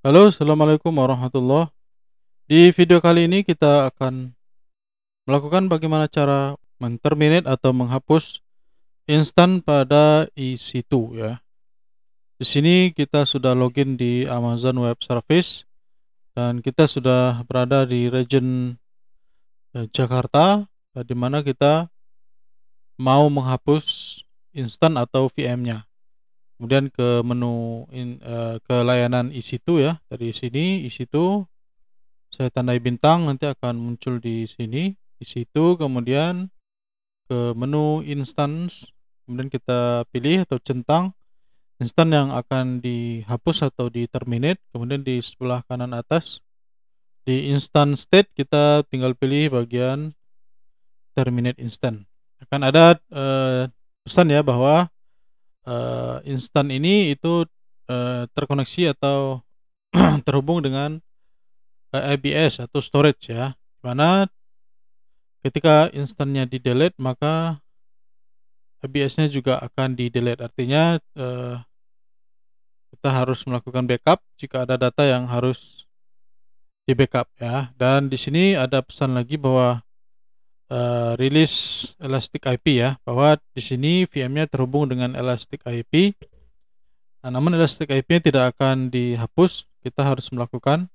Halo, Assalamualaikum warahmatullah. Di video kali ini kita akan melakukan bagaimana cara menterminate atau menghapus instan pada EC2 ya. Di sini kita sudah login di Amazon Web Service dan kita sudah berada di region eh, Jakarta di mana kita mau menghapus instan atau VM-nya kemudian ke menu in, uh, ke layanan itu ya dari sini itu saya tandai bintang nanti akan muncul di sini itu kemudian ke menu instance kemudian kita pilih atau centang instance yang akan dihapus atau di terminate kemudian di sebelah kanan atas di instance state kita tinggal pilih bagian terminate instance akan ada uh, pesan ya bahwa uh, instan ini itu uh, terkoneksi atau terhubung dengan uh, eh, IBS atau storage ya mana ketika instannya di delete maka IBS nya juga akan di delete artinya uh, kita harus melakukan backup jika ada data yang harus di backup ya dan di sini ada pesan lagi bahwa uh, rilis Elastic IP ya, bahwa di sini VM-nya terhubung dengan Elastic IP. Nah, namun Elastic IP-nya tidak akan dihapus, kita harus melakukan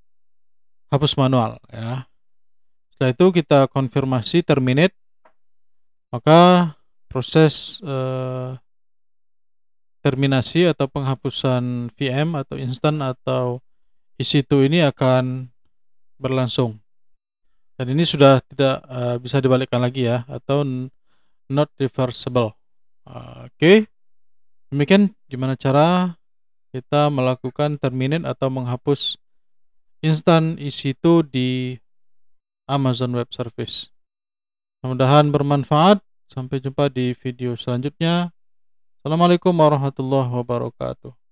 hapus manual ya. Setelah itu kita konfirmasi terminate, maka proses uh, terminasi atau penghapusan VM atau instan atau EC2 ini akan berlangsung dan ini sudah tidak uh, bisa dibalikkan lagi ya atau not reversible uh, oke okay. demikian gimana cara kita melakukan terminate atau menghapus instan isi itu di Amazon Web Service mudah-mudahan bermanfaat sampai jumpa di video selanjutnya Assalamualaikum warahmatullahi wabarakatuh